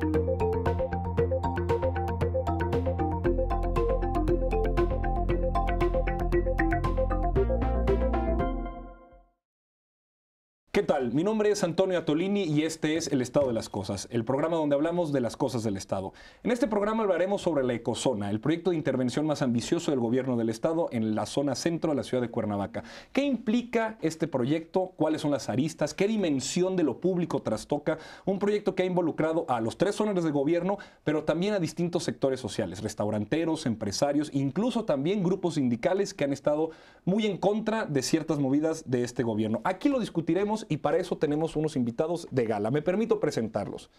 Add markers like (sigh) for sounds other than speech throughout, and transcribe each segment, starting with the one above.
Thank you ¿Qué tal? Mi nombre es Antonio Atolini y este es El Estado de las Cosas, el programa donde hablamos de las cosas del Estado. En este programa hablaremos sobre la ecozona, el proyecto de intervención más ambicioso del gobierno del Estado en la zona centro de la ciudad de Cuernavaca. ¿Qué implica este proyecto? ¿Cuáles son las aristas? ¿Qué dimensión de lo público trastoca? Un proyecto que ha involucrado a los tres zonas de gobierno, pero también a distintos sectores sociales, restauranteros, empresarios, incluso también grupos sindicales que han estado muy en contra de ciertas movidas de este gobierno. Aquí lo discutiremos y para eso tenemos unos invitados de gala. Me permito presentarlos.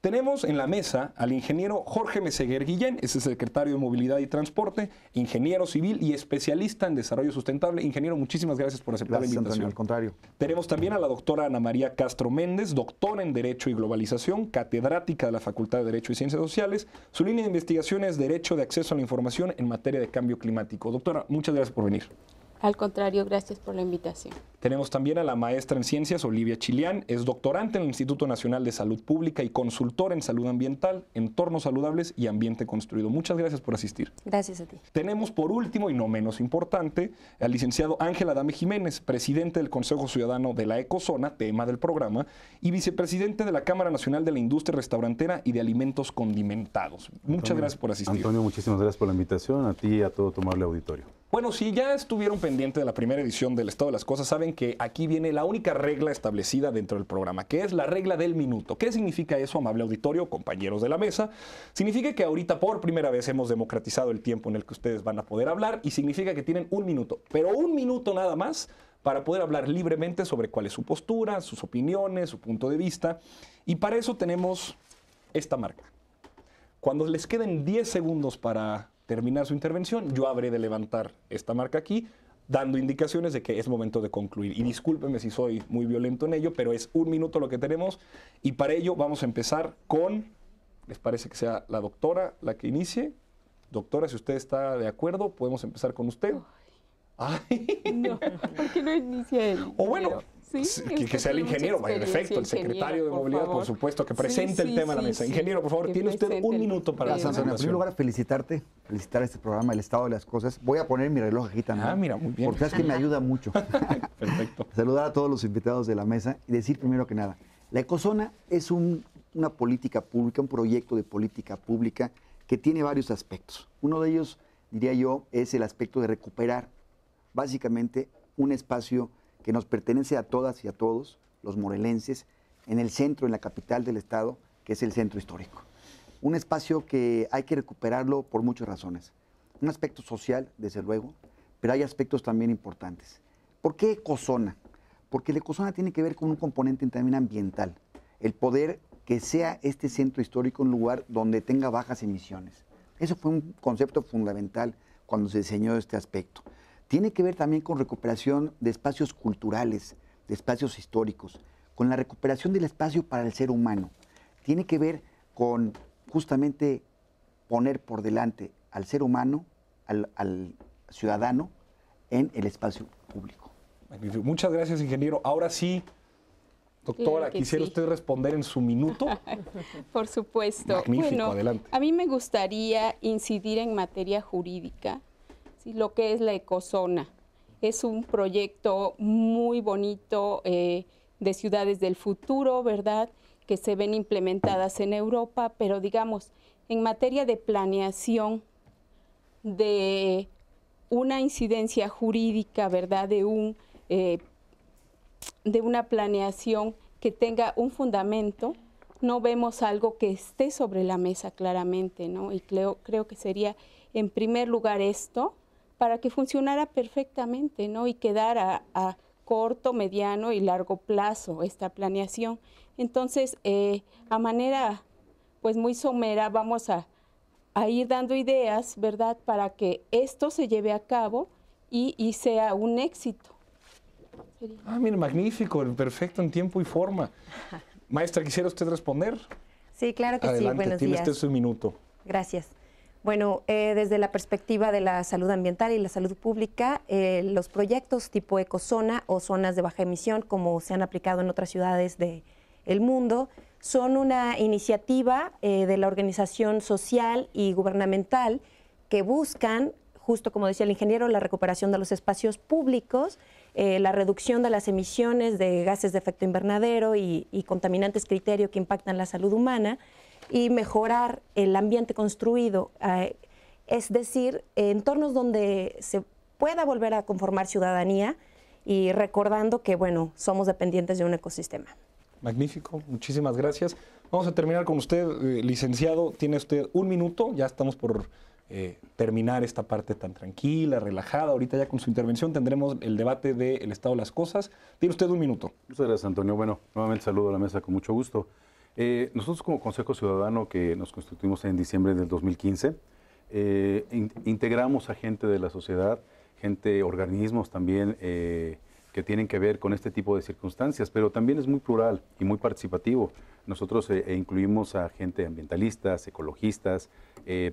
Tenemos en la mesa al ingeniero Jorge Meseguer Guillén, es el secretario de Movilidad y Transporte, ingeniero civil y especialista en desarrollo sustentable. Ingeniero, muchísimas gracias por aceptar la invitación. al contrario. Tenemos también a la doctora Ana María Castro Méndez, doctora en Derecho y Globalización, catedrática de la Facultad de Derecho y Ciencias Sociales. Su línea de investigación es Derecho de Acceso a la Información en materia de cambio climático. Doctora, muchas gracias por venir. Al contrario, gracias por la invitación. Tenemos también a la maestra en ciencias Olivia Chilián, es doctorante en el Instituto Nacional de Salud Pública y consultora en salud ambiental, entornos saludables y ambiente construido. Muchas gracias por asistir. Gracias a ti. Tenemos por último y no menos importante al licenciado Ángel Adame Jiménez, presidente del Consejo Ciudadano de la Ecozona, tema del programa, y vicepresidente de la Cámara Nacional de la Industria Restaurantera y de Alimentos Condimentados. Muchas gracias por asistir. Antonio, muchísimas gracias por la invitación, a ti y a todo tu amable auditorio. Bueno, si ya estuvieron pendientes de la primera edición del Estado de las Cosas, saben que aquí viene la única regla establecida dentro del programa, que es la regla del minuto. ¿Qué significa eso, amable auditorio, compañeros de la mesa? Significa que ahorita por primera vez hemos democratizado el tiempo en el que ustedes van a poder hablar y significa que tienen un minuto, pero un minuto nada más para poder hablar libremente sobre cuál es su postura, sus opiniones, su punto de vista. Y para eso tenemos esta marca. Cuando les queden 10 segundos para terminar su intervención, yo habré de levantar esta marca aquí, dando indicaciones de que es momento de concluir. Y discúlpeme si soy muy violento en ello, pero es un minuto lo que tenemos y para ello vamos a empezar con, les parece que sea la doctora la que inicie. Doctora, si usted está de acuerdo, podemos empezar con usted. Ay. No, ¿por no inicia él? O bueno, que, sea el ingeniero, vaya, este el secretario de movilidad, por supuesto, que presente el tema a la mesa. Ingeniero, por favor, tiene usted un minuto para san En primer lugar, felicitarte, felicitar este programa, el estado de las cosas. Voy a poner mi reloj aquí también. Ah, mira, muy bien. Porque es que me ayuda mucho. (laughs) Perfecto. Saludar a todos los invitados de la mesa y decir primero que nada, la Ecosona es una política pública, un proyecto de política pública que tiene varios aspectos. Uno de ellos, diría yo, es el aspecto de recuperar básicamente un espacio que nos pertenece a todas y a todos, los morelenses, en el centro, en la capital del Estado, que es el centro histórico. Un espacio que hay que recuperarlo por muchas razones. Un aspecto social, desde luego, pero hay aspectos también importantes. ¿Por qué ecozona? Porque la ecozona tiene que ver con un componente también ambiental. El poder que sea este centro histórico un lugar donde tenga bajas emisiones. Eso fue un concepto fundamental cuando se diseñó este aspecto tiene que ver también con recuperación de espacios culturales, de espacios históricos, con la recuperación del espacio para el ser humano. Tiene que ver con justamente poner por delante al ser humano, al, ciudadano, en el espacio público. Muchas gracias, ingeniero. Ahora sí, Doctora, quisiera usted responder en su minuto. (laughs) Por supuesto. A mí me gustaría incidir en materia jurídica lo que es la ecozona. Es un proyecto muy bonito eh, de ciudades del futuro, ¿verdad? Que se ven implementadas en Europa, pero digamos, en materia de planeación, de una incidencia jurídica, ¿verdad? De, eh, una planeación que tenga un fundamento, no vemos algo que esté sobre la mesa claramente, ¿no? Y creo que sería, en primer lugar, esto, para que funcionara perfectamente, ¿no? Y quedara a corto, mediano y largo plazo esta planeación. Entonces, eh, a manera pues muy somera, vamos a, ir dando ideas, ¿verdad?, para que esto se lleve a cabo y, sea un éxito. Ah, mire, magnífico, perfecto en tiempo y forma. (laughs) Maestra, ¿quisiera usted responder? Sí, claro que sí, buenos tiene usted su minuto. Gracias. Bueno, eh, desde la perspectiva de la salud ambiental y la salud pública, eh, los proyectos tipo ecozona o zonas de baja emisión, como se han aplicado en otras ciudades del mundo, son una iniciativa eh, de la organización social y gubernamental que buscan, justo como decía el ingeniero, la recuperación de los espacios públicos, la reducción de las emisiones de gases de efecto invernadero y, y contaminantes criterio que impactan la salud humana y mejorar el ambiente construido, eh, es decir, entornos donde se pueda volver a conformar ciudadanía y recordando que, bueno, somos dependientes de un ecosistema. Magnífico, muchísimas gracias. Vamos a terminar con usted, eh, licenciado. Tiene usted un minuto, ya estamos por eh, terminar esta parte tan tranquila, relajada. Ahorita ya con su intervención tendremos el debate del estado de las cosas. Tiene usted un minuto. Muchas gracias, Antonio. Bueno, nuevamente saludo a la mesa con mucho gusto. Eh, nosotros como Consejo Ciudadano que nos constituimos en diciembre del 2015, eh, integramos a gente de la sociedad, gente, organismos también eh, que tienen que ver con este tipo de circunstancias, pero también es muy plural y muy participativo. Nosotros e incluimos a gente ambientalistas, ecologistas,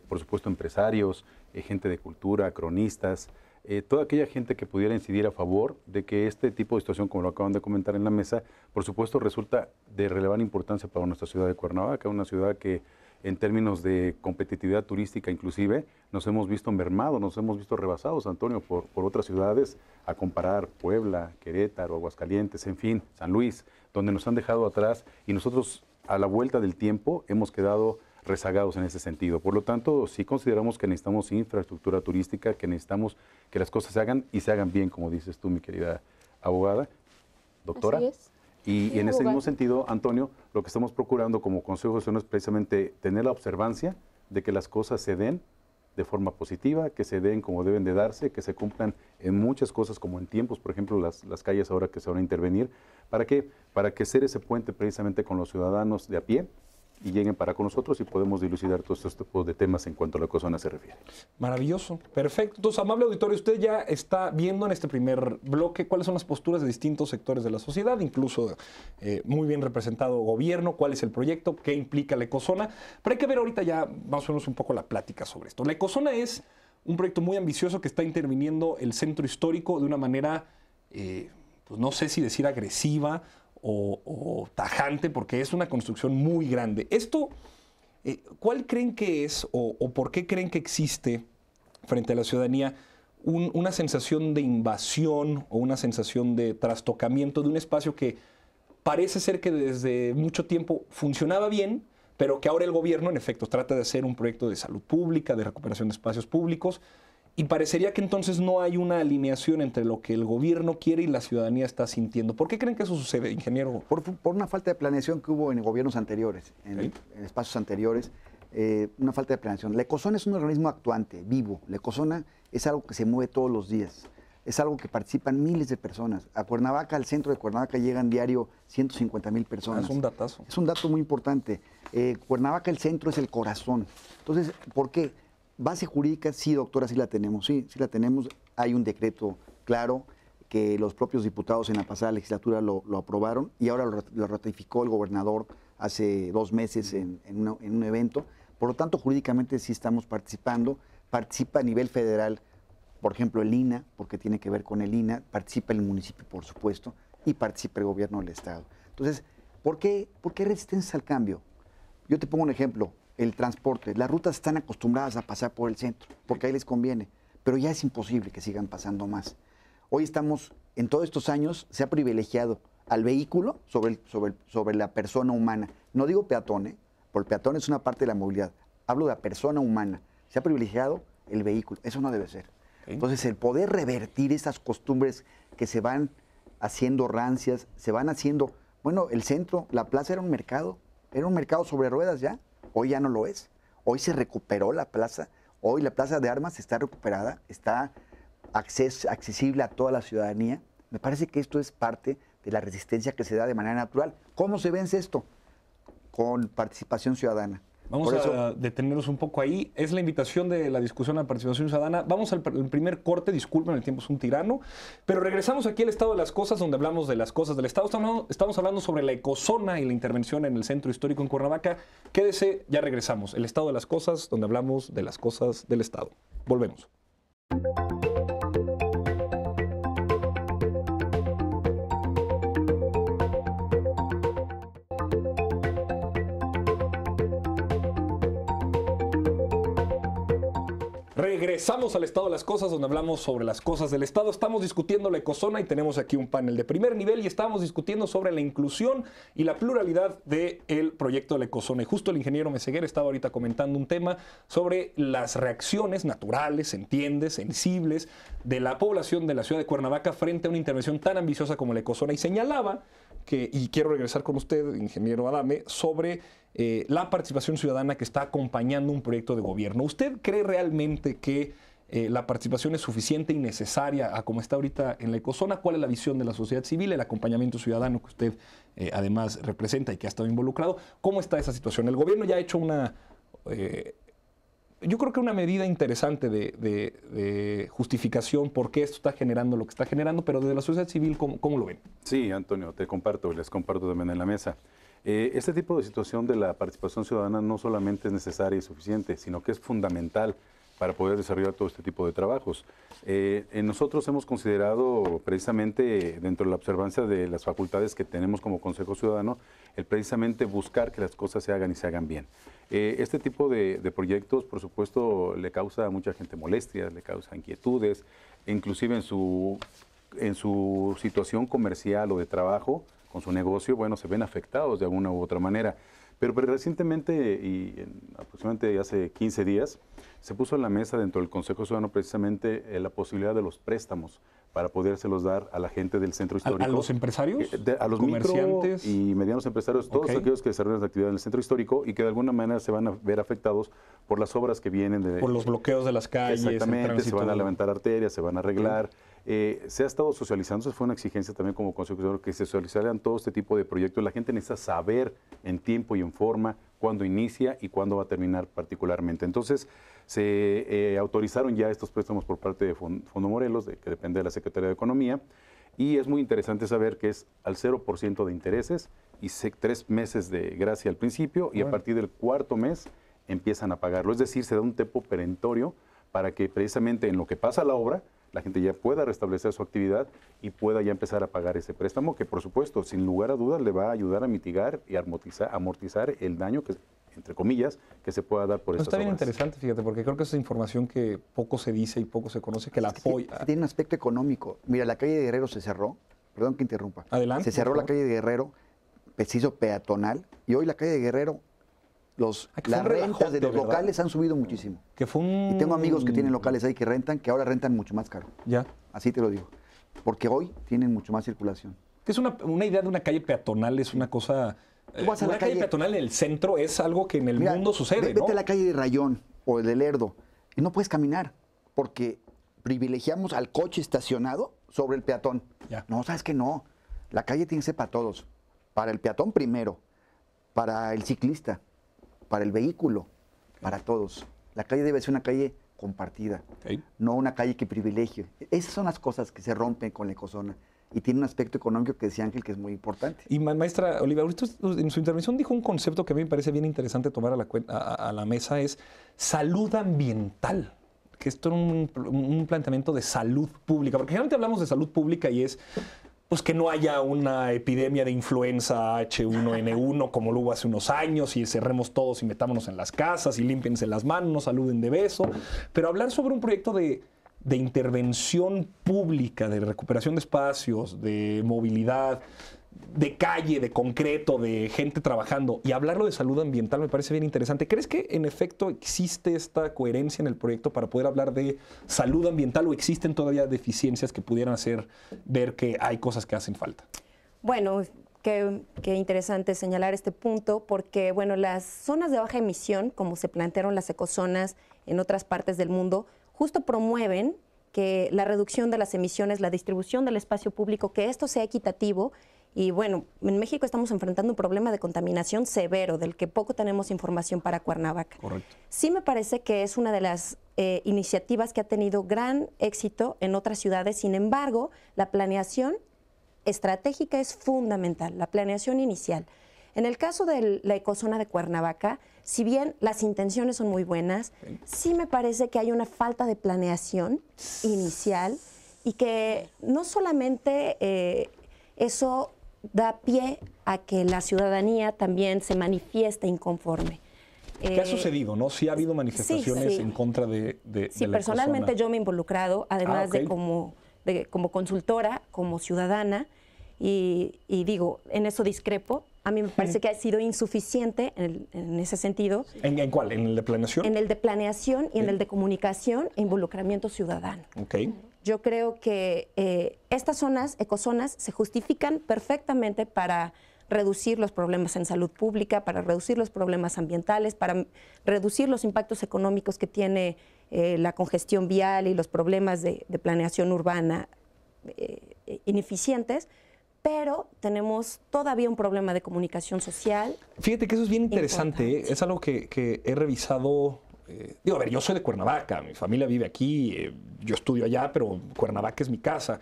por supuesto empresarios, gente de cultura, cronistas, eh, toda aquella gente que pudiera incidir a favor de que este tipo de situación, como lo acaban de comentar en la mesa, por supuesto resulta de relevante importancia para nuestra ciudad de Cuernavaca, una ciudad que en términos de competitividad turística inclusive, nos hemos visto mermados, nos hemos visto rebasados, Antonio, por, por otras ciudades, a comparar Puebla, Querétaro, Aguascalientes, en fin, San Luis, donde nos han dejado atrás y nosotros a la vuelta del tiempo hemos quedado rezagados en ese sentido. Por lo tanto, sí consideramos que necesitamos infraestructura turística, que necesitamos que las cosas se hagan y se hagan bien, como dices tú, mi querida abogada, doctora. Así es. Y, en ese mismo sentido, Antonio, lo que estamos procurando como Consejo de es precisamente tener la observancia de que las cosas se den de forma positiva, que se den como deben de darse, que se cumplan en muchas cosas como en tiempos, por ejemplo, las, las calles ahora que se van a intervenir. ¿Para qué? Para que ser ese puente precisamente con los ciudadanos de a pie, y lleguen para con nosotros y podemos dilucidar todos estos tipos de temas en cuanto a la Ecosona se refiere. Maravilloso, perfecto. Entonces, amable auditorio, usted ya está viendo en este primer bloque cuáles son las posturas de distintos sectores de la sociedad, incluso eh, muy bien representado gobierno, cuál es el proyecto, qué implica la Ecosona... Pero hay que ver ahorita ya más o menos un poco la plática sobre esto. La ecozona es un proyecto muy ambicioso que está interviniendo el centro histórico de una manera, eh, pues no sé si decir agresiva o, tajante, porque es una construcción muy grande. Esto, eh, ¿cuál creen que es o, por qué creen que existe frente a la ciudadanía una sensación de invasión o una sensación de trastocamiento de un espacio que parece ser que desde mucho tiempo funcionaba bien, pero que ahora el gobierno en efecto trata de hacer un proyecto de salud pública, de recuperación de espacios públicos, y parecería que entonces no hay una alineación entre lo que el gobierno quiere y la ciudadanía está sintiendo. ¿Por qué creen que eso sucede, ingeniero? Por, una falta de planeación que hubo en gobiernos anteriores, en, espacios anteriores, eh, una falta de planeación. La ecozona es un organismo actuante, vivo. La ecozona es algo que se mueve todos los días. Es algo que participan miles de personas. A Cuernavaca, al centro de Cuernavaca, llegan diario 150 mil personas. Ah, es un datazo. Es un dato muy importante. Eh, Cuernavaca, el centro, es el corazón. Entonces, ¿por qué? Base jurídica, sí, doctora, sí la tenemos, sí, sí la tenemos. Hay un decreto claro que los propios diputados en la pasada legislatura lo, aprobaron y ahora lo, ratificó el gobernador hace dos meses en, un evento. Por lo tanto, jurídicamente sí estamos participando. Participa a nivel federal, por ejemplo, el INA, porque tiene que ver con el INA, participa el municipio, por supuesto, y participa el gobierno del Estado. Entonces, ¿por qué, por qué resistencia al cambio? Yo te pongo un ejemplo el transporte. Las rutas están acostumbradas a pasar por el centro, porque ahí les conviene, pero ya es imposible que sigan pasando más. Hoy estamos, en todos estos años, se ha privilegiado al vehículo sobre, sobre, sobre la persona humana. No digo peatón, ¿eh? porque el peatón es una parte de la movilidad. Hablo de la persona humana. Se ha privilegiado el vehículo. Eso no debe ser. Entonces, el poder revertir esas costumbres que se van haciendo rancias, se van haciendo... Bueno, el centro, la plaza era un mercado, era un mercado sobre ruedas ya. Hoy ya no lo es. Hoy se recuperó la plaza. Hoy la plaza de armas está recuperada, está accesible a toda la ciudadanía. Me parece que esto es parte de la resistencia que se da de manera natural. ¿Cómo se vence esto? Con participación ciudadana. Vamos a detenernos un poco ahí. Es la invitación de la discusión a la participación ciudadana. Vamos al primer corte, disculpen, el tiempo es un tirano, pero regresamos aquí al estado de las cosas, donde hablamos de las cosas del estado. Estamos, estamos hablando sobre la ecozona y la intervención en el centro histórico en Cuernavaca. Quédese, ya regresamos. El estado de las cosas, donde hablamos de las cosas del estado. Volvemos. Regresamos al estado de las cosas, donde hablamos sobre las cosas del estado. Estamos discutiendo la Ecosona y tenemos aquí un panel de primer nivel y estamos discutiendo sobre la inclusión y la pluralidad del el proyecto de la Ecosona. Y justo el ingeniero Meseguer estaba ahorita comentando un tema sobre las reacciones naturales, entiendes, sensibles de la población de la ciudad de Cuernavaca frente a una intervención tan ambiciosa como la Ecosona. y señalaba y quiero regresar con usted, ingeniero Adame, sobre eh, la participación ciudadana que está acompañando un proyecto de gobierno. ¿Usted cree realmente que eh, la participación es suficiente y necesaria a como está ahorita en la ecozona? ¿Cuál es la visión de la sociedad civil, el acompañamiento ciudadano que usted eh, además representa y que ha estado involucrado? ¿Cómo está esa situación? El gobierno ya ha hecho una yo creo que una medida interesante de, justificación por qué esto está generando lo que está generando, pero desde la sociedad civil, ¿cómo, cómo lo ven? Sí, Antonio, te comparto y les comparto también en la mesa. Eh, este tipo de situación de la participación ciudadana no solamente es necesaria y suficiente, sino que es fundamental para poder desarrollar todo este tipo de trabajos. Eh, nosotros hemos considerado precisamente dentro de la observancia de las facultades que tenemos como Consejo Ciudadano, el precisamente buscar que las cosas se hagan y se hagan bien. Eh, este tipo de, proyectos, por supuesto, le causa a mucha gente molestias, le causa inquietudes, inclusive en su, en su situación comercial o de trabajo, con su negocio, bueno, se ven afectados de alguna u otra manera. Pero, recientemente, y aproximadamente hace 15 días, se puso en la mesa dentro del Consejo Ciudadano precisamente eh, la posibilidad de los préstamos para podérselos dar a la gente del centro histórico. ¿A, los empresarios? Eh, a los comerciantes y medianos empresarios, todos aquellos que desarrollan actividad en el centro histórico y que de alguna manera se van a ver afectados por las obras que vienen de... Por los bloqueos de las calles. Exactamente, se van a levantar arterias, se van a arreglar. Eh, se ha estado socializando, eso fue una exigencia también como consejero que se socializaran todo este tipo de proyectos. La gente necesita saber en tiempo y en forma cuándo inicia y cuándo va a terminar particularmente. Entonces, se eh, autorizaron ya estos préstamos por parte de Fondo Morelos, que depende de la Secretaría de Economía, y es muy interesante saber que es al 0% de intereses y tres meses de gracia al principio y a partir del cuarto mes empiezan a pagarlo. Es decir, se da un tiempo perentorio para que precisamente en lo que pasa la obra, la gente ya pueda restablecer su actividad y pueda ya empezar a pagar ese préstamo, que por supuesto, sin lugar a dudas, le va a ayudar a mitigar y amortizar, el daño que entre comillas, que se pueda dar por eso Está bien interesante, fíjate, porque creo que es información que poco se dice y poco se conoce, que la apoya. Tiene, un aspecto económico. Mira, la calle de Guerrero se cerró, perdón que interrumpa. Adelante. Se cerró la calle de Guerrero, preciso peatonal, y hoy la calle de Guerrero Ah, las rentas de los locales han subido muchísimo. Que fue Y tengo amigos que tienen locales ahí que rentan, que ahora rentan mucho más caro. Ya. Así te lo digo. Porque hoy tienen mucho más circulación. Que es una, idea de una calle peatonal, es una cosa... Eh, la calle, peatonal en el centro es algo que en el mundo sucede, Vete a la calle de Rayón o de Lerdo y no puedes caminar porque privilegiamos al coche estacionado sobre el peatón. No, sabes que no. La calle tiene que ser para todos. Para el peatón primero, para el ciclista, para el vehículo, para todos. La calle debe ser una calle compartida, no una calle que privilegie. Esas son las cosas que se rompen con la ecozona y tiene un aspecto económico que decía Ángel que es muy importante. Y maestra Oliva, en su intervención dijo un concepto que a mí me parece bien interesante tomar a la, a, la mesa, es salud ambiental que esto es un, un, planteamiento de salud pública, porque generalmente hablamos de salud pública y es pues que no haya una epidemia de influenza H1N1 (laughs) como lo hubo hace unos años y cerremos todos y metámonos en las casas y límpiense las manos, saluden de beso, pero hablar sobre un proyecto de intervención pública, de recuperación de espacios, de movilidad, de calle, de concreto, de gente trabajando y hablarlo de salud ambiental me parece bien interesante. ¿Crees que en efecto existe esta coherencia en el proyecto para poder hablar de salud ambiental o existen todavía deficiencias que pudieran hacer ver que hay cosas que hacen falta? Bueno, Qué, interesante señalar este punto porque, bueno, las zonas de baja emisión, como se plantearon las ecozonas en otras partes del mundo, justo promueven que la reducción de las emisiones, la distribución del espacio público, que esto sea equitativo y bueno, en México estamos enfrentando un problema de contaminación severo, del que poco tenemos información para Cuernavaca. Correcto. Sí me parece que es una de las eh, iniciativas que ha tenido gran éxito en otras ciudades, sin embargo, la planeación estratégica es fundamental, la planeación inicial. En el caso de la ecozona de Cuernavaca, si bien las intenciones son muy buenas, sí me parece que hay una falta de planeación inicial y que no solamente eh, eso da pie a que la ciudadanía también se manifieste inconforme. ¿Qué ha eh, sucedido, no? Sí ha habido manifestaciones en contra de, de Sí, personalmente yo me he involucrado, además ah, de, como, de como consultora, como ciudadana, y, digo, en eso discrepo. A mí me parece que ha sido insuficiente en, ese sentido. ¿En, ¿En, cuál? ¿En el de planeación? En el de planeación y en el de comunicación e involucramiento ciudadano. Ok. Yo creo que eh, estas zonas, ecozonas, se justifican perfectamente para reducir los problemas en salud pública, para reducir los problemas ambientales, para reducir los impactos económicos que tiene eh, la congestión vial y los problemas de, planeación urbana eh, ineficientes pero tenemos todavía un problema de comunicación social. Fíjate que eso es bien interesante, es algo que, que, he revisado eh, digo, a ver, yo soy de Cuernavaca, mi familia vive aquí, eh, yo estudio allá, pero Cuernavaca es mi casa.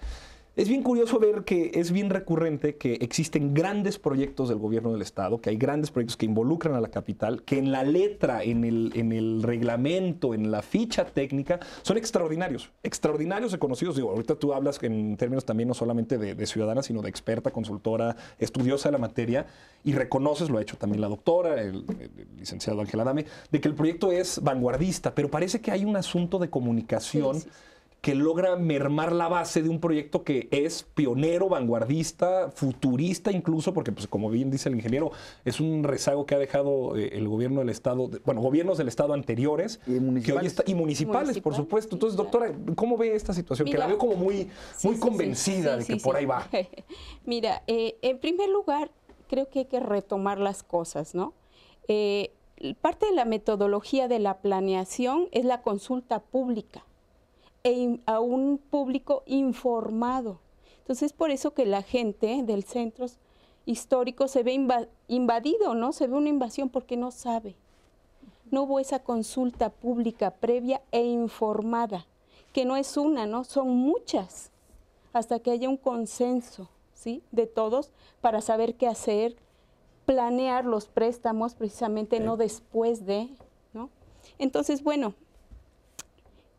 Es bien curioso ver que es bien recurrente que existen grandes proyectos del gobierno del Estado, que hay grandes proyectos que involucran a la capital, que en la letra, en el, en el reglamento, en la ficha técnica, son extraordinarios, extraordinarios reconocidos. Digo, ahorita tú hablas en términos también no solamente de, ciudadana, sino de experta, consultora, estudiosa de la materia, y reconoces, lo ha hecho también la doctora, el, licenciado Ángel Adame, de que el proyecto es vanguardista, pero parece que hay un asunto de comunicación que logra mermar la base de un proyecto que es pionero, vanguardista, futurista incluso, porque pues, como bien dice el ingeniero, es un rezago que ha dejado eh, el gobierno del Estado, bueno, gobiernos del Estado anteriores y municipales, por supuesto. Entonces, doctora, ¿cómo ve esta situación? que la veo como muy, muy convencida de que por ahí va. (laughs) Mira, eh, en primer lugar, creo que hay que retomar las cosas, ¿no? Eh, parte de la metodología de la planeación es la consulta pública. E a un público informado. Entonces, es por eso que la gente del centro histórico se ve invadido, ¿no? Se ve una invasión porque no sabe. No hubo esa consulta pública previa e informada, que no es una, ¿no? Son muchas, hasta que haya un consenso, ¿sí? De todos para saber qué hacer, planear los préstamos precisamente, no después de, ¿no? Entonces, bueno,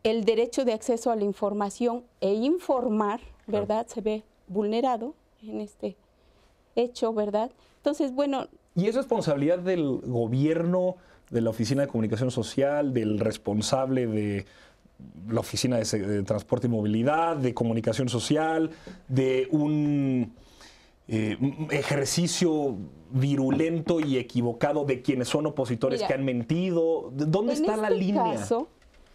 el derecho de acceso a la información e informar, ¿verdad? Se ve vulnerado en este hecho, ¿verdad? Entonces, bueno... ¿Y es responsabilidad del gobierno, de la Oficina de Comunicación Social, del responsable de la Oficina de, Transporte y Movilidad, de Comunicación Social, de un... Eh, ejercicio virulento y equivocado de quienes son opositores que han mentido? ¿Dónde está la este línea?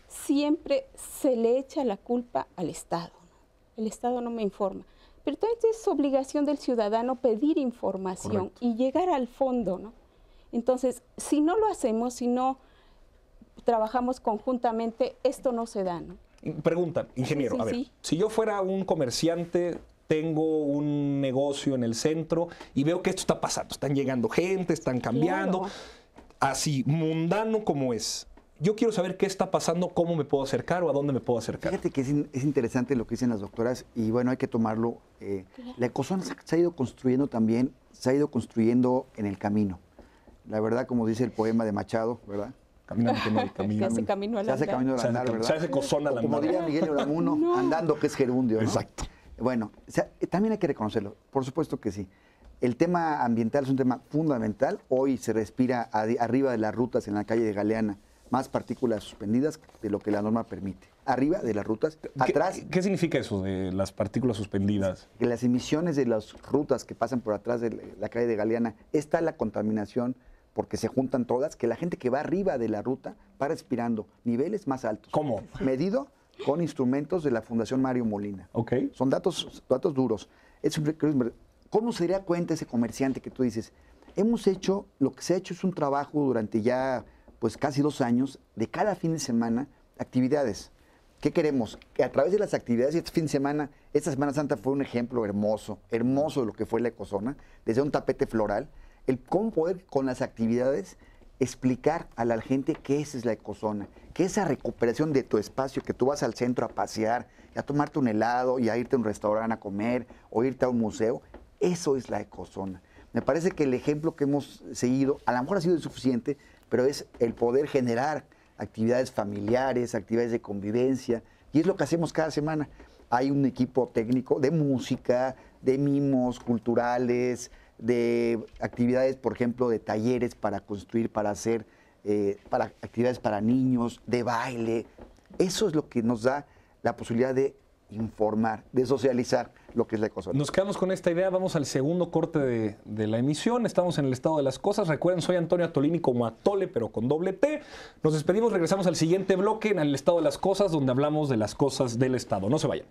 siempre se le echa la culpa al Estado. El Estado no me informa. Pero entonces es obligación del ciudadano pedir información y llegar al fondo, ¿no? Entonces, si no lo hacemos, si no trabajamos conjuntamente, esto no se da, Pregunta, ingeniero, a ver, si yo fuera un comerciante tengo un negocio en el centro y veo que esto está pasando. Están llegando gente, están cambiando. Así, mundano como es yo quiero saber qué está pasando, cómo me puedo acercar o a dónde me puedo acercar. Fíjate que es, interesante lo que dicen las doctoras y bueno, hay que tomarlo. Eh, la ecozona se, ha ido construyendo también, se ha ido construyendo en el camino. La verdad, como dice el poema de Machado, ¿verdad? Camino, camino. (laughs) Se hace camino al andar. Se hace camino al andar, ¿verdad? Se hace al andar. Como diría Miguel Oramuno, (laughs) andando que es gerundio. Exacto. Bueno, eh, también hay que reconocerlo, por supuesto que sí. El tema ambiental es un tema fundamental. Hoy se respira arriba de las rutas en la calle de Galeana más partículas suspendidas de lo que la norma permite. Arriba de las rutas, atrás. ¿Qué, significa eso de las partículas suspendidas? Que las emisiones de las rutas que pasan por atrás de la calle de Galeana, está la contaminación porque se juntan todas, que la gente que va arriba de la ruta va respirando niveles más altos. ¿Cómo? Medido con instrumentos de la Fundación Mario Molina. Ok. Son datos, datos duros. Es, ¿Cómo se daría cuenta ese comerciante que tú dices? Hemos hecho, lo que se ha hecho es un trabajo durante ya pues casi dos años de cada fin de semana actividades. ¿Qué queremos? Que a través de las actividades, este fin de semana, esta Semana Santa fue un ejemplo hermoso, hermoso de lo que fue la ecozona, desde un tapete floral, el cómo poder con las actividades explicar a la gente que es, es la ecozona, que esa recuperación de tu espacio, que tú vas al centro a pasear, a tomarte un helado y a irte a un restaurante a comer o irte a un museo, eso es la ecozona. Me parece que el ejemplo que hemos seguido a lo mejor ha sido insuficiente, pero es el poder generar actividades familiares, actividades de convivencia, y es lo que hacemos cada semana. Hay un equipo técnico de música, de mimos culturales, de actividades, por ejemplo, de talleres para construir, para hacer, eh, para actividades para niños, de baile. Eso es lo que nos da la posibilidad de informar, de socializar que es la Nos quedamos con esta idea, vamos al segundo corte de, de, la emisión, estamos en el estado de las cosas, recuerden, soy Antonio Atolini como Atole, pero con doble T. Nos despedimos, regresamos al siguiente bloque en el estado de las cosas, donde hablamos de las cosas del estado. No se vayan.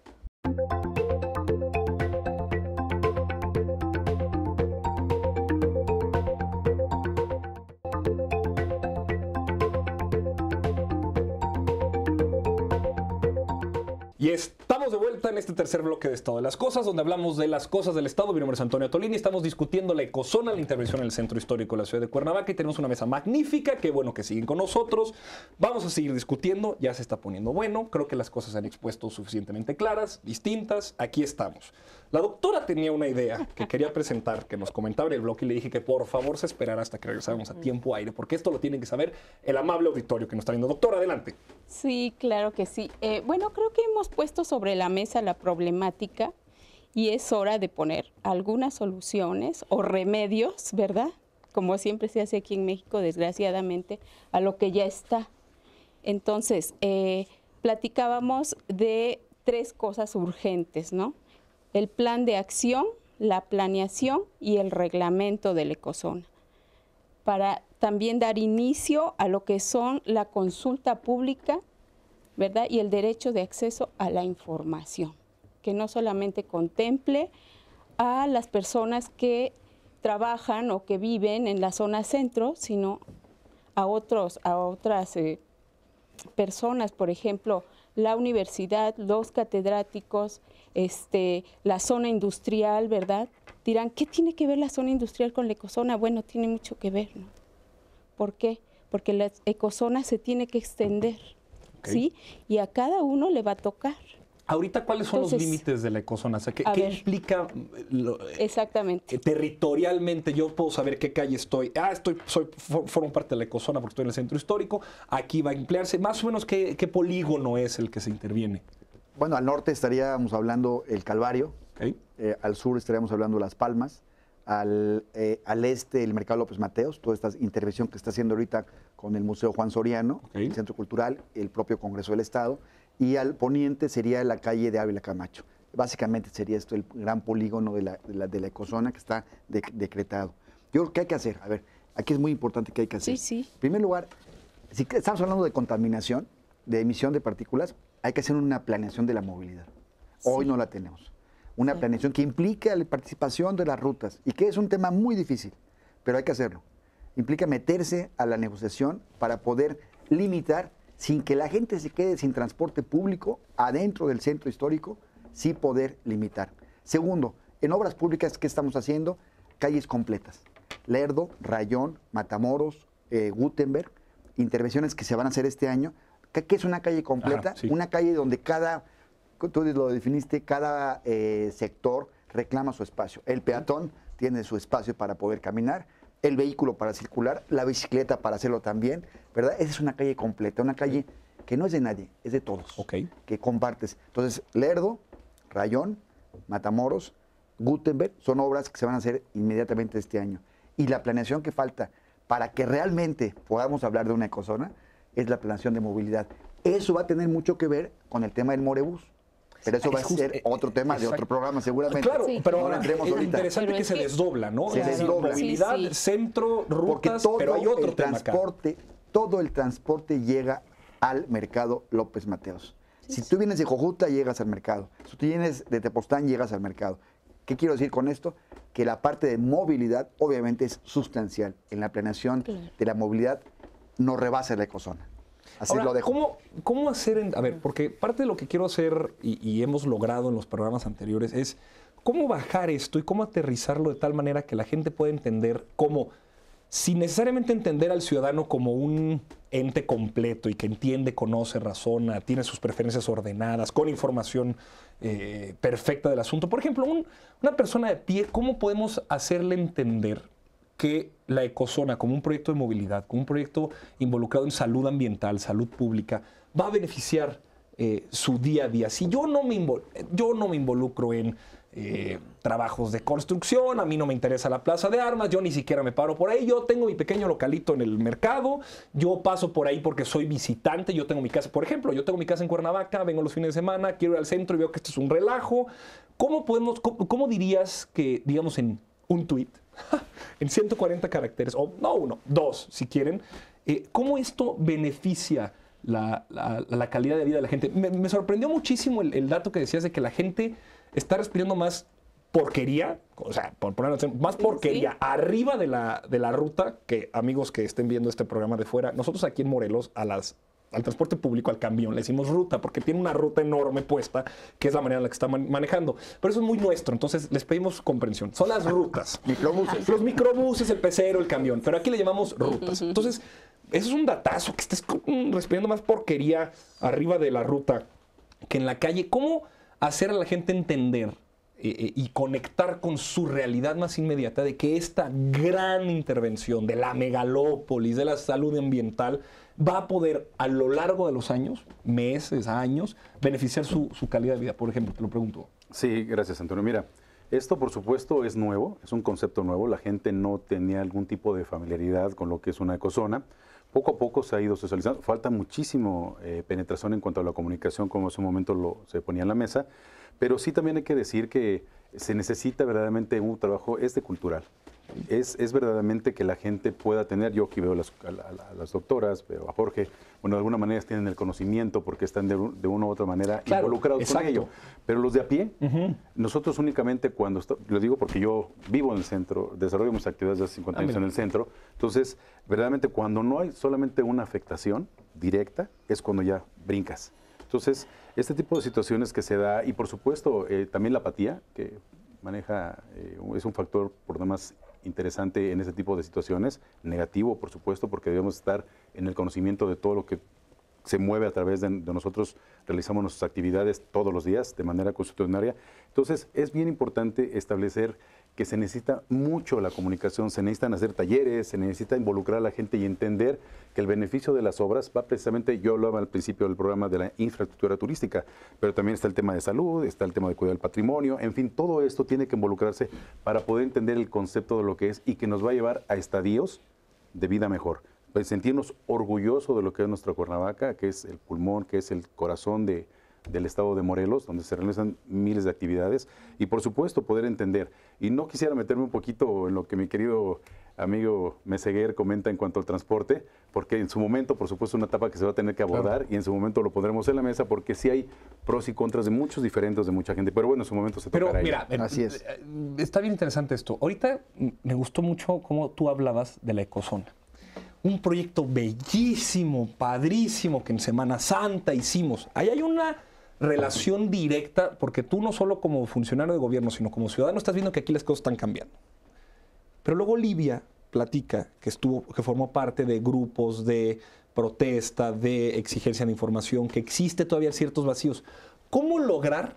este tercer bloque de Estado de las Cosas, donde hablamos de las cosas del Estado. Mi nombre es Antonio Tolini. Estamos discutiendo la ecozona, la intervención en el centro histórico de la ciudad de Cuernavaca. Y tenemos una mesa magnífica. Qué bueno que siguen con nosotros. Vamos a seguir discutiendo. Ya se está poniendo bueno. Creo que las cosas se han expuesto suficientemente claras, distintas. Aquí estamos. La doctora tenía una idea que quería presentar, que nos comentaba en el blog y le dije que por favor se esperara hasta que regresáramos a tiempo aire, porque esto lo tiene que saber el amable auditorio que nos está viendo. Doctora, adelante. Sí, claro que sí. Eh, bueno, creo que hemos puesto sobre la mesa la problemática y es hora de poner algunas soluciones o remedios, ¿verdad? Como siempre se hace aquí en México, desgraciadamente, a lo que ya está. Entonces, eh, platicábamos de tres cosas urgentes, ¿no? el plan de acción, la planeación y el reglamento del ecozona. Para también dar inicio a lo que son la consulta pública, ¿verdad? Y el derecho de acceso a la información, que no solamente contemple a las personas que trabajan o que viven en la zona centro, sino a otros, a otras eh, personas, por ejemplo, la universidad, los catedráticos, este, la zona industrial, ¿verdad? Dirán, ¿qué tiene que ver la zona industrial con la ecozona? Bueno, tiene mucho que ver, ¿no? ¿Por qué? Porque la ecozona se tiene que extender, ¿sí? Y a cada uno le va a tocar. Ahorita, ¿cuáles son los límites de la ecozona? ¿qué, implica eh, eh, exactamente. Eh, territorialmente? Yo puedo saber qué calle estoy. Ah, estoy, soy, formo parte de la ecozona porque estoy en el centro histórico. Aquí va a emplearse. Más o menos, ¿qué, polígono es el que se interviene? Bueno, al norte estaríamos hablando el Calvario. al sur estaríamos hablando Las Palmas. Al, este el Mercado López Mateos, toda esta intervención que está haciendo ahorita con el Museo Juan Soriano, el Centro Cultural, el propio Congreso del Estado y al poniente sería la calle de Ávila Camacho. Básicamente sería esto el gran polígono de la, de la, ecozona que está decretado. Yo creo que hay que hacer, a ver, aquí es muy importante que hay que hacer. Sí, sí. En primer lugar, si estamos hablando de contaminación, de emisión de partículas, hay que hacer una planeación de la movilidad. Hoy no la tenemos. Una planeación que implique la participación de las rutas y que es un tema muy difícil, pero hay que hacerlo. Implica meterse a la negociación para poder limitar sin que la gente se quede sin transporte público adentro del centro histórico, sí poder limitar. Segundo, en obras públicas, ¿qué estamos haciendo? Calles completas. Lerdo, Rayón, Matamoros, eh, Gutenberg, intervenciones que se van a hacer este año. ¿Qué, es una calle completa? Una calle donde cada, tú lo definiste, cada eh, sector reclama su espacio. El peatón tiene su espacio para poder caminar, el vehículo para circular, la bicicleta para hacerlo también, ¿verdad? Esa es una calle completa, una calle que no es de nadie, es de todos, Ok. que compartes. Entonces, Lerdo, Rayón, Matamoros, Gutenberg, son obras que se van a hacer inmediatamente este año. Y la planeación que falta para que realmente podamos hablar de una ecozona es la planeación de movilidad. Eso va a tener mucho que ver con el tema del Morebus. Pero eso va a ser eh, otro tema de otro programa, seguramente. Claro, pero ahora interesante es que, se desdobla, ¿no? Se desdobla. Movilidad, centro, rutas, pero hay otro tema transporte, Todo el transporte llega al mercado López Mateos. Si tú vienes de Cojuta, llegas al mercado. Si tú vienes de Tepostán, llegas al mercado. ¿Qué quiero decir con esto? Que la parte de movilidad obviamente es sustancial. En la planeación de la movilidad no rebasa la ecozona. Así lo dejo. ¿cómo, ¿Cómo hacer? a ver, porque parte de lo que quiero hacer y, hemos logrado en los programas anteriores es cómo bajar esto y cómo aterrizarlo de tal manera que la gente pueda entender cómo sin necesariamente entender al ciudadano como un ente completo y que entiende, conoce, razona, tiene sus preferencias ordenadas, con información eh, perfecta del asunto. Por ejemplo, una persona de pie, ¿cómo podemos hacerle entender que la ecozona como un proyecto de movilidad, como un proyecto involucrado en salud ambiental, salud pública, va a beneficiar eh, su día a día. Si yo no me, yo no me involucro en eh, trabajos de construcción, a mí no me interesa la plaza de armas, yo ni siquiera me paro por ahí, yo tengo mi pequeño localito en el mercado, yo paso por ahí porque soy visitante, yo tengo mi casa, por ejemplo, yo tengo mi casa en Cuernavaca, vengo los fines de semana, quiero ir al centro y veo que esto es un relajo. ¿Cómo, podemos, cómo dirías que, digamos, en un tuit, (laughs) en 140 caracteres, o no uno, dos si quieren, eh, ¿cómo esto beneficia la, calidad de vida de la gente? Me, sorprendió muchísimo el, dato que decías de que la gente está respirando más porquería, o sea, por ponerlo más porquería arriba de la, de la ruta que amigos que estén viendo este programa de fuera. Nosotros aquí en Morelos a las al transporte público, al camión, le decimos ruta, porque tiene una ruta enorme puesta, que es la manera en la que está manejando. Pero eso es muy nuestro, entonces les pedimos comprensión. Son las rutas. (laughs) microbuses. Los microbuses, el pecero, el camión, pero aquí le llamamos rutas. Entonces, eso es un datazo, que estés respirando más porquería arriba de la ruta que en la calle. ¿Cómo hacer a la gente entender eh, eh, y conectar con su realidad más inmediata de que esta gran intervención de la megalópolis, de la salud ambiental, va a poder a lo largo de los años, meses, años, beneficiar su, calidad de vida? Por ejemplo, te lo pregunto. Sí, gracias Antonio. Mira, esto por supuesto es nuevo, es un concepto nuevo, la gente no tenía algún tipo de familiaridad con lo que es una ecozona. Poco a poco se ha ido socializando, falta muchísimo eh, penetración en cuanto a la comunicación, como en su momento lo, se ponía en la mesa, pero sí también hay que decir que se necesita verdaderamente un trabajo este cultural es, es verdaderamente que la gente pueda tener, yo aquí veo las, a, las doctoras, veo a Jorge, bueno, de alguna manera tienen el conocimiento porque están de, una u otra manera involucrados con ello. Pero los de a pie, nosotros únicamente cuando, lo digo porque yo vivo en el centro, desarrollo mis actividades desde hace 50 años ah, en el centro, entonces, verdaderamente cuando no hay solamente una afectación directa, es cuando ya brincas. Entonces, este tipo de situaciones que se da, y por supuesto eh, también la apatía, que maneja, eh, es un factor por demás interesante en ese tipo de situaciones. Negativo, por supuesto, porque debemos estar en el conocimiento de todo lo que se mueve a través de, nosotros, realizamos nuestras actividades todos los días de manera constitucionaria. Entonces, es bien importante establecer que se necesita mucho la comunicación, se necesitan hacer talleres, se necesita involucrar a la gente y entender que el beneficio de las obras va precisamente, yo hablaba al principio del programa de la infraestructura turística, pero también está el tema de salud, está el tema de cuidar el patrimonio, en fin, todo esto tiene que involucrarse para poder entender el concepto de lo que es y que nos va a llevar a estadios de vida mejor. Pues, sentirnos orgullosos de lo que es nuestra Cuernavaca, que es el pulmón, que es el corazón de, del estado de Morelos, donde se realizan miles de actividades, y por supuesto poder entender. Y no quisiera meterme un poquito en lo que mi querido amigo Meseguer comenta en cuanto al transporte, porque en su momento, por supuesto, es una etapa que se va a tener que abordar y en su momento lo pondremos en la mesa porque sí hay pros y contras de muchos diferentes de mucha gente, pero bueno, en su momento se tocará. Pero mira, eh, así es. Eh, está bien interesante esto. Ahorita me gustó mucho cómo tú hablabas de la ecozona un proyecto bellísimo, padrísimo, que en Semana Santa hicimos. Ahí hay una relación directa, porque tú no solo como funcionario de gobierno, sino como ciudadano estás viendo que aquí las cosas están cambiando. Pero luego Libia platica que estuvo, que formó parte de grupos de protesta, de exigencia de información, que existe todavía ciertos vacíos. ¿Cómo lograr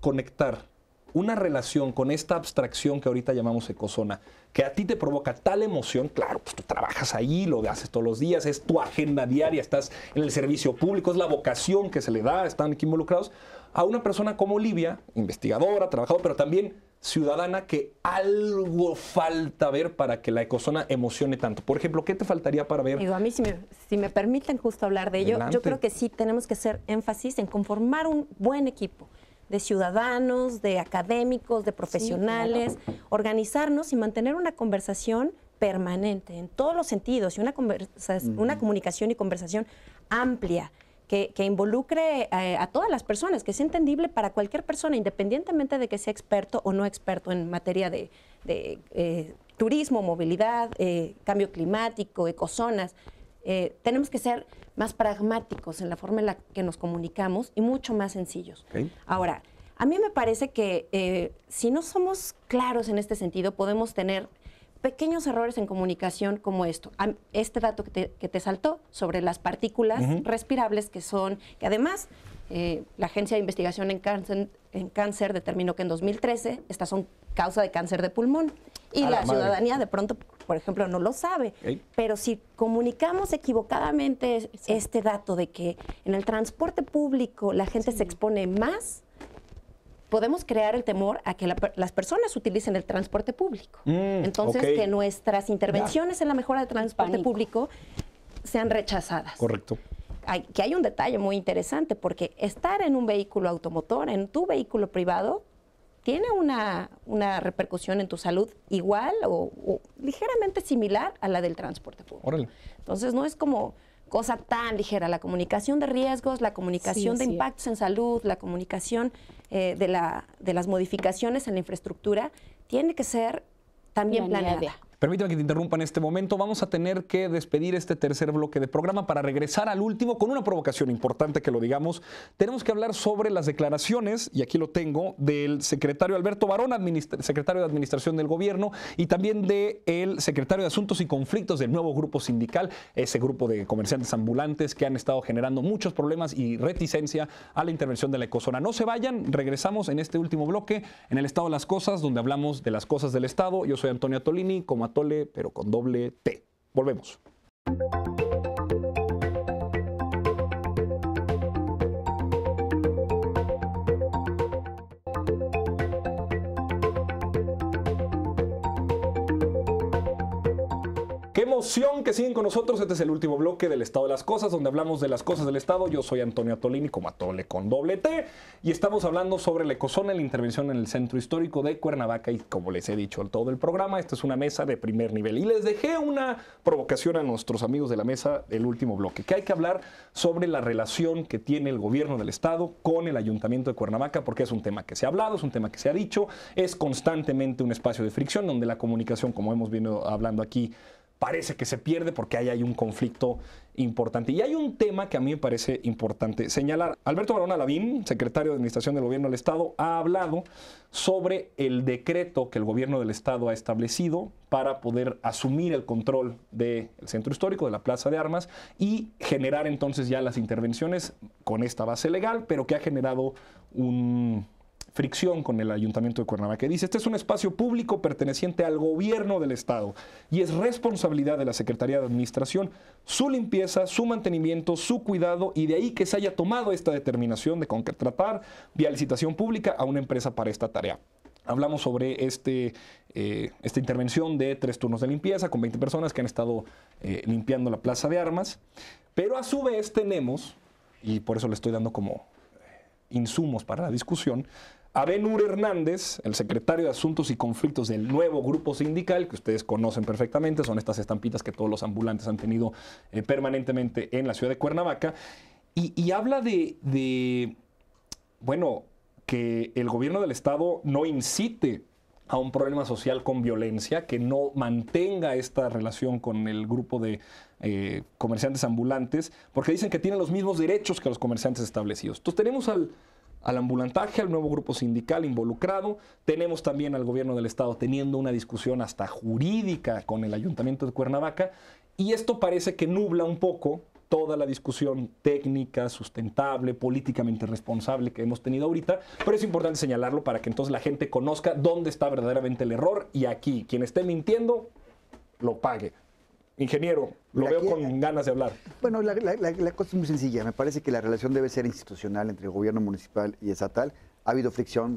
conectar una relación con esta abstracción que ahorita llamamos ecozona, que a ti te provoca tal emoción, claro, pues tú trabajas ahí, lo haces todos los días, es tu agenda diaria, estás en el servicio público, es la vocación que se le da, están aquí involucrados, a una persona como Olivia, investigadora, trabajadora, pero también ciudadana, que algo falta ver para que la ecozona emocione tanto. Por ejemplo, ¿qué te faltaría para ver? a mí, si me, permiten justo hablar de ello, yo creo que sí tenemos que hacer énfasis en conformar un buen equipo de ciudadanos, de académicos, de profesionales, organizarnos y mantener una conversación permanente en todos los sentidos y una, una comunicación y conversación amplia. Que, que, involucre eh, a todas las personas, que sea entendible para cualquier persona, independientemente de que sea experto o no experto en materia de, eh, turismo, movilidad, eh, cambio climático, ecozonas. Eh, tenemos que ser más pragmáticos en la forma en la que nos comunicamos y mucho más sencillos. Ahora, a mí me parece que eh, si no somos claros en este sentido, podemos tener pequeños errores en comunicación como esto. Este dato que te, saltó sobre las partículas respirables que son, que además eh, la Agencia de Investigación en Cáncer, determinó que en 2013 estas son causa de cáncer de pulmón. Y la ciudadanía de pronto por ejemplo, no lo sabe. Pero si comunicamos equivocadamente este dato de que en el transporte público la gente se expone más, podemos crear el temor a que las personas utilicen el transporte público. Mm, Entonces, que nuestras intervenciones en la mejora del transporte público sean rechazadas. Correcto. Hay, que hay un detalle muy interesante, porque estar en un vehículo automotor, en tu vehículo privado, tiene una, repercusión en tu salud igual o, ligeramente similar a la del transporte público. Entonces no es como cosa tan ligera, la comunicación de riesgos, la comunicación de impactos en salud, la comunicación eh, de, la, de las modificaciones en la infraestructura, tiene que ser también planeada. Permítame que te interrumpa en este momento. Vamos a tener que despedir este tercer bloque de programa para regresar al último con una provocación importante que lo digamos. Tenemos que hablar sobre las declaraciones, y aquí lo tengo, del secretario Alberto Barón, secretario de Administración del Gobierno, y también del secretario de Asuntos y Conflictos del nuevo grupo sindical, ese grupo de comerciantes ambulantes que han estado generando muchos problemas y reticencia a la intervención de la ecozona. No se vayan, regresamos en este último bloque en el Estado de las Cosas, donde hablamos de las cosas del Estado. Yo soy Antonio Tolini, como a tole, pero con doble T. Volvemos. emoción que siguen con nosotros. Este es el último bloque del Estado de las Cosas, donde hablamos de las cosas del Estado. Yo soy Antonio Atolini, como Atole con doble T, y estamos hablando sobre la ecozona, la intervención en el centro histórico de Cuernavaca. Y como les he dicho en todo el programa, esta es una mesa de primer nivel. Y les dejé una provocación a nuestros amigos de la mesa del último bloque, que hay que hablar sobre la relación que tiene el gobierno del Estado con el Ayuntamiento de Cuernavaca, porque es un tema que se ha hablado, es un tema que se ha dicho, es constantemente un espacio de fricción donde la comunicación, como hemos venido hablando aquí, parece que se pierde porque ahí hay un conflicto importante. Y hay un tema que a mí me parece importante señalar. Alberto Barona Lavín, secretario de Administración del Gobierno del Estado, ha hablado sobre el decreto que el Gobierno del Estado ha establecido para poder asumir el control del centro histórico, de la Plaza de Armas, y generar entonces ya las intervenciones con esta base legal, pero que ha generado un fricción con el Ayuntamiento de Cuernavaca, que dice, este es un espacio público perteneciente al gobierno del Estado y es responsabilidad de la Secretaría de Administración su limpieza, su mantenimiento, su cuidado y de ahí que se haya tomado esta determinación de contratar vía licitación pública a una empresa para esta tarea. Hablamos sobre este, eh, esta intervención de tres turnos de limpieza con 20 personas que han estado eh, limpiando la plaza de armas, pero a su vez tenemos, y por eso le estoy dando como eh, insumos para la discusión, Abenur Hernández, el secretario de Asuntos y Conflictos del nuevo grupo sindical, que ustedes conocen perfectamente, son estas estampitas que todos los ambulantes han tenido eh, permanentemente en la ciudad de Cuernavaca, y, habla de, bueno, que el gobierno del Estado no incite a un problema social con violencia, que no mantenga esta relación con el grupo de eh, comerciantes ambulantes, porque dicen que tienen los mismos derechos que los comerciantes establecidos. Entonces tenemos al al ambulantaje, al nuevo grupo sindical involucrado. Tenemos también al gobierno del estado teniendo una discusión hasta jurídica con el ayuntamiento de Cuernavaca. Y esto parece que nubla un poco toda la discusión técnica, sustentable, políticamente responsable que hemos tenido ahorita, pero es importante señalarlo para que entonces la gente conozca dónde está verdaderamente el error y aquí quien esté mintiendo lo pague. Ingeniero, lo veo con ganas de hablar. Bueno, la, cosa es muy sencilla. Me parece que la relación debe ser institucional entre el gobierno municipal y estatal. Ha habido fricción,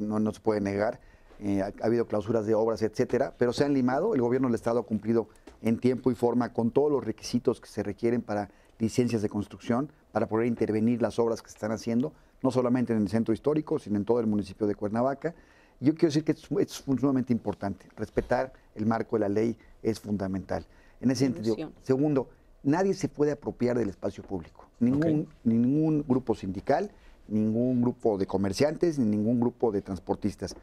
no, no se puede negar. Eh, ha, habido clausuras de obras, etcétera, pero se han limado. El gobierno del Estado ha cumplido en tiempo y forma con todos los requisitos que se requieren para licencias de construcción, para poder intervenir las obras que se están haciendo, no solamente en el centro histórico, sino en todo el municipio de Cuernavaca. Yo quiero decir que es sumamente importante. Respetar el marco de la ley es fundamental en ese sentido. Segundo, nadie se puede apropiar del espacio público. Ningún, ningún grupo sindical, ningún grupo de comerciantes, ningún grupo de transportistas.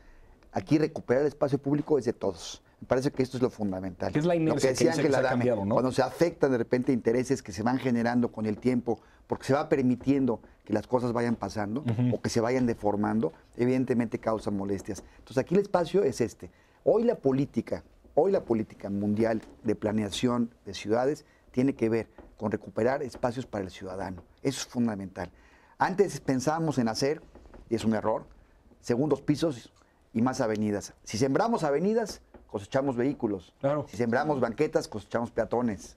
Aquí recuperar el espacio público es de todos. Me parece que esto es lo fundamental. Es la lo que decían que, ¿no? cuando se afectan de repente intereses que se van generando con el tiempo, porque se va permitiendo que las cosas vayan pasando o que se vayan deformando, evidentemente causa molestias. Entonces aquí el espacio es este. Hoy la política Hoy la política mundial de planeación de ciudades tiene que ver con recuperar espacios para el ciudadano. Eso es fundamental. Antes pensábamos en hacer, y es un error, segundos pisos y más avenidas. Si sembramos avenidas, cosechamos vehículos. Si sembramos banquetas, cosechamos peatones.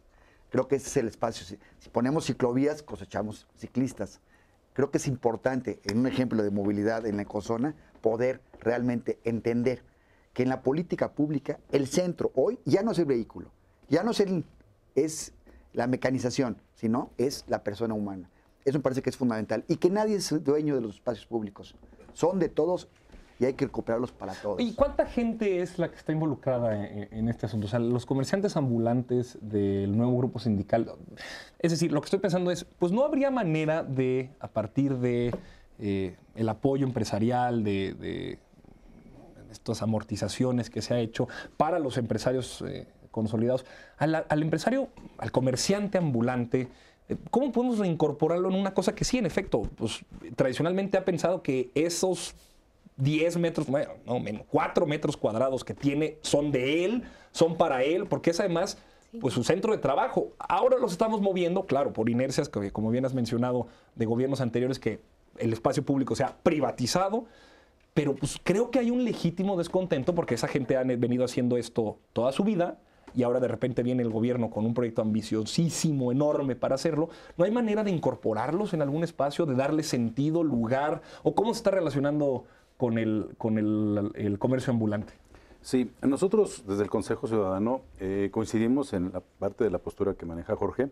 Creo que ese es el espacio. Si ponemos ciclovías, cosechamos ciclistas. Creo que es importante, en un ejemplo de movilidad en la ecozona, poder realmente entender que en la política pública el centro hoy ya no es el vehículo, ya no es, la mecanización, sino es la persona humana. Eso me parece que es fundamental. Y que nadie es dueño de los espacios públicos. Son de todos y hay que recuperarlos para todos. ¿Y cuánta gente es la que está involucrada e, e, en, este asunto? O sea, los comerciantes ambulantes del nuevo grupo sindical. Es decir, lo que estoy pensando es, pues no habría manera de, a partir de eh, el apoyo empresarial, de estas amortizaciones que se ha hecho para los empresarios eh, consolidados, al, empresario, al comerciante ambulante, eh, ¿Cómo podemos reincorporarlo en una cosa que sí, en efecto, pues tradicionalmente ha pensado que esos 10 metros, bueno, no menos, 4 metros cuadrados que tiene son de él, son para él, porque es además pues, su centro de trabajo. Ahora los estamos moviendo, claro, por inercias, que, como bien has mencionado, de gobiernos anteriores que el espacio público sea privatizado, pero pues creo que hay un legítimo descontento porque esa gente ha venido haciendo esto toda su vida y ahora de repente viene el gobierno con un proyecto ambiciosísimo, enorme para hacerlo, ¿no hay manera de incorporarlos en algún espacio, de darle sentido, lugar? ¿O cómo se está relacionando con el, con el, comercio ambulante? Sí, nosotros desde el Consejo Ciudadano eh, coincidimos en la parte de la postura que maneja Jorge.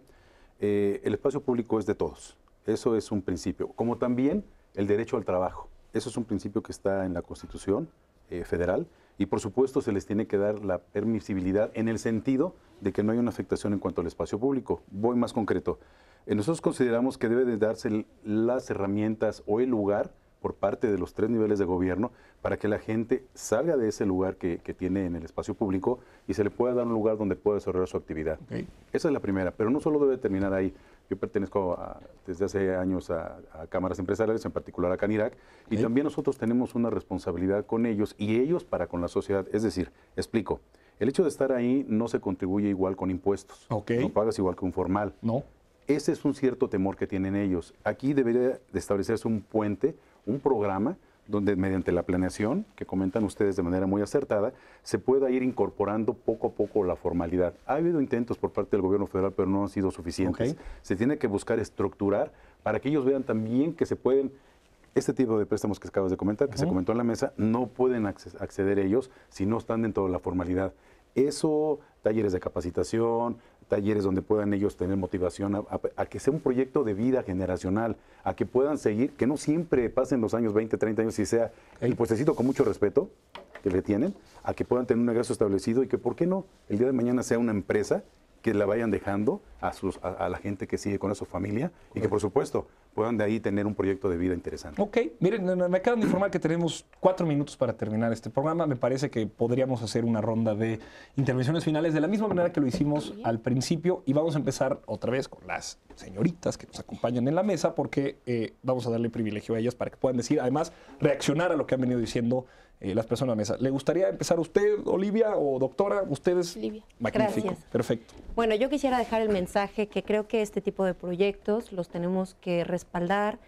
Eh, el espacio público es de todos, eso es un principio, como también el derecho al trabajo. Eso es un principio que está en la Constitución eh, federal y por supuesto se les tiene que dar la permisibilidad en el sentido de que no hay una afectación en cuanto al espacio público. Voy más concreto. Eh, nosotros consideramos que debe de darse las herramientas o el lugar por parte de los tres niveles de gobierno para que la gente salga de ese lugar que, tiene en el espacio público y se le pueda dar un lugar donde pueda desarrollar su actividad. Esa es la primera, pero no solo debe terminar ahí, yo pertenezco a, desde hace años a, cámaras empresariales, en particular a Canirac, y también nosotros tenemos una responsabilidad con ellos y ellos para con la sociedad. Es decir, explico, el hecho de estar ahí no se contribuye igual con impuestos. No pagas igual que un formal. No. Ese es un cierto temor que tienen ellos. Aquí debería establecerse un puente, un programa donde mediante la planeación, que comentan ustedes de manera muy acertada, se pueda ir incorporando poco a poco la formalidad. Ha habido intentos por parte del gobierno federal, pero no han sido suficientes. Se tiene que buscar estructurar para que ellos vean también que se pueden este tipo de préstamos que acabas de comentar, que se comentó en la mesa, no pueden acceder ellos si no están dentro de la formalidad. Eso, talleres de capacitación, talleres donde puedan ellos tener motivación, a, que sea un proyecto de vida generacional, a que puedan seguir, que no siempre pasen los años 20, 30 años y sea el puestecito con mucho respeto que le tienen, a que puedan tener un negocio establecido y que, ¿por qué no?, el día de mañana sea una empresa que la vayan dejando a, sus, a, la gente que sigue con su familia y que por supuesto puedan de ahí tener un proyecto de vida interesante. Ok, miren, me acaban de informar que tenemos cuatro minutos para terminar este programa. Me parece que podríamos hacer una ronda de intervenciones finales de la misma manera que lo hicimos al principio y vamos a empezar otra vez con las señoritas que nos acompañan en la mesa porque eh, vamos a darle privilegio a ellas para que puedan decir, además, reaccionar a lo que han venido diciendo eh, las personas a mesa. ¿Le gustaría empezar usted, Olivia, o doctora? Ustedes. Olivia. Magnífico. Perfecto. Bueno, yo quisiera dejar el mensaje que creo que este tipo de proyectos los tenemos que respaldar,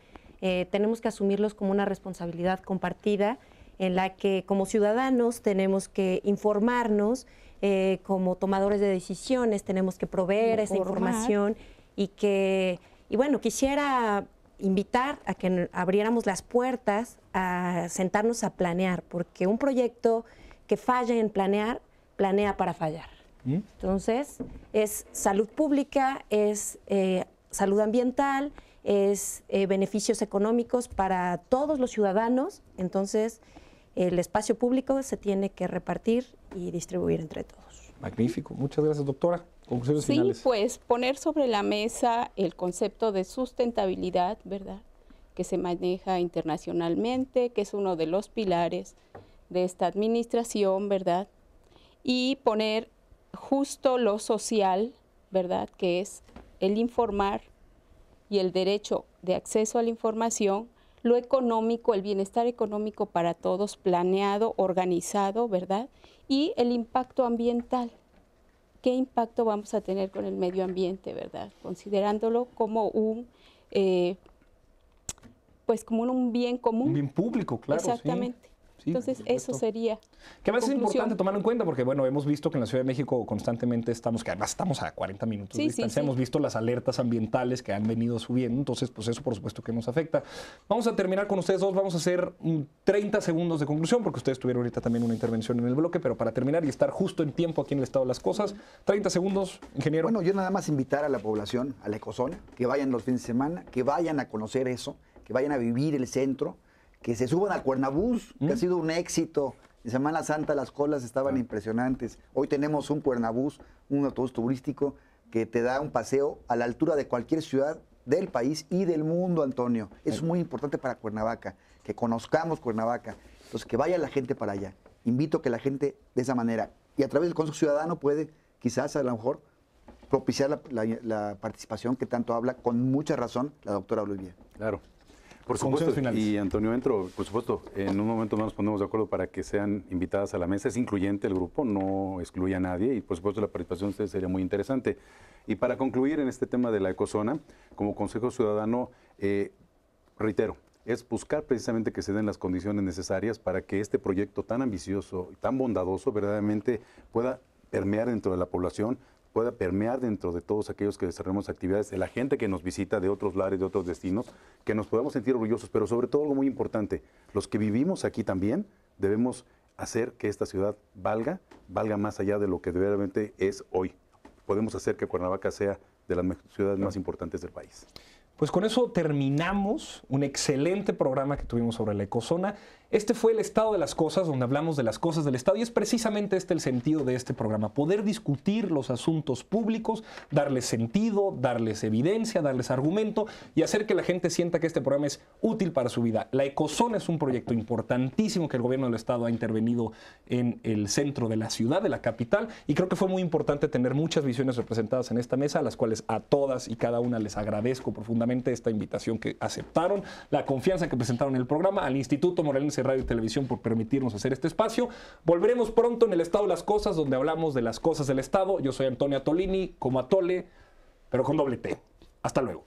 eh, tenemos que asumirlos como una responsabilidad compartida en la que como ciudadanos tenemos que informarnos, eh, como tomadores de decisiones tenemos que proveer esa información y que, y bueno, quisiera invitar a que abriéramos las puertas a sentarnos a planear, porque un proyecto que falla en planear, planea para fallar. ¿Mm? Entonces, es salud pública, es eh, salud ambiental, es eh, beneficios económicos para todos los ciudadanos. Entonces, el espacio público se tiene que repartir y distribuir entre todos. Magnífico. Muchas gracias, doctora sí, pues poner sobre la mesa el concepto de sustentabilidad, ¿verdad? Que se maneja internacionalmente, que es uno de los pilares de esta administración, ¿verdad? Y poner justo lo social, ¿verdad? Que es el informar y el derecho de acceso a la información, lo económico, el bienestar económico para todos, planeado, organizado, ¿verdad? Y el impacto ambiental, qué impacto vamos a tener con el medio ambiente, ¿verdad? Considerándolo como un... Eh, pues como un bien común. Un bien público, claro. Exactamente. Entonces, eso sería. Que a veces es importante tomarlo en cuenta porque, bueno, hemos visto que en la Ciudad de México constantemente estamos, que además estamos a 40 minutos de distancia, hemos visto las alertas ambientales que han venido subiendo, entonces, pues eso por supuesto que nos afecta. Vamos a terminar con ustedes dos, vamos a hacer 30 segundos de conclusión porque ustedes tuvieron ahorita también una intervención en el bloque, pero para terminar y estar justo en tiempo aquí en el estado de las cosas, 30 segundos, ingeniero. Bueno, yo nada más invitar a la población, a la ecozona, que vayan los fines de semana, que vayan a conocer eso, que vayan a vivir el centro que se suban a Cuernabús, que ha mm. sido un éxito. En Semana Santa las colas estaban ah. impresionantes. Hoy tenemos un Cuernabús, un autobús turístico que te da un paseo a la altura de cualquier ciudad del país y del mundo, Antonio. Es muy importante para Cuernavaca, que conozcamos Cuernavaca. Entonces, que vaya la gente para allá. Invito a que la gente de esa manera, y a través del Consejo Ciudadano puede quizás a lo mejor propiciar la, la participación que tanto habla con mucha razón la doctora Olivia. Claro. Por supuesto, y Antonio Entro, por supuesto, en un momento más nos ponemos de acuerdo para que sean invitadas a la mesa. Es incluyente el grupo, no excluye a nadie y por supuesto la participación ustedes sería muy interesante. Y para concluir en este tema de la ecozona, como Consejo Ciudadano, eh, reitero, es buscar precisamente que se den las condiciones necesarias para que este proyecto tan ambicioso y tan bondadoso verdaderamente pueda permear dentro de la población, pueda permear dentro de todos aquellos que desarrollamos actividades, de la gente que nos visita de otros lares, de otros destinos, que nos podamos sentir orgullosos, pero sobre todo algo muy importante, los que vivimos aquí también debemos hacer que esta ciudad valga, valga más allá de lo que verdaderamente es hoy. Podemos hacer que Cuernavaca sea de las ciudades más importantes del país. Pues con eso terminamos un excelente programa que tuvimos sobre la ecozona. Este fue el estado de las cosas, donde hablamos de las cosas del Estado, y es precisamente este el sentido de este programa, poder discutir los asuntos públicos, darles sentido, darles evidencia, darles argumento y hacer que la gente sienta que este programa es útil para su vida. La Ecozona es un proyecto importantísimo que el gobierno del Estado ha intervenido en el centro de la ciudad, de la capital, y creo que fue muy importante tener muchas visiones representadas en esta mesa, a las cuales a todas y cada una les agradezco profundamente esta invitación que aceptaron, la confianza que presentaron en el programa, al Instituto Morelense Radio y Televisión por permitirnos hacer este espacio. Volveremos pronto en el Estado de las Cosas, donde hablamos de las cosas del Estado. Yo soy Antonio Atolini, como Atole, pero con doble T. Hasta luego.